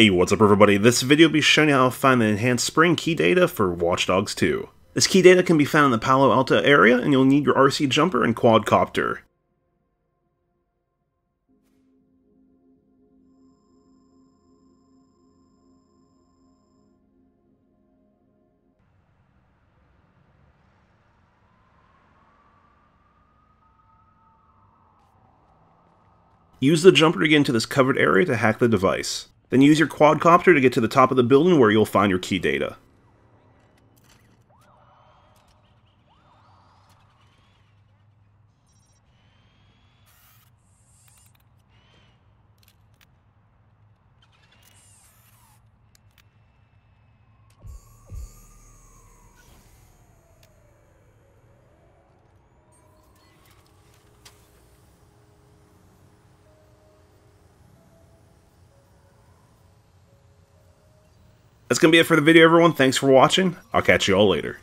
Hey, what's up everybody? This video will be showing you how to find the enhanced spring key data for Watch Dogs 2. This key data can be found in the Palo Alto area, and you'll need your RC jumper and quadcopter. Use the jumper to get into this covered area to hack the device. Then use your quadcopter to get to the top of the building where you'll find your key data. That's going to be it for the video, everyone. Thanks for watching. I'll catch you all later.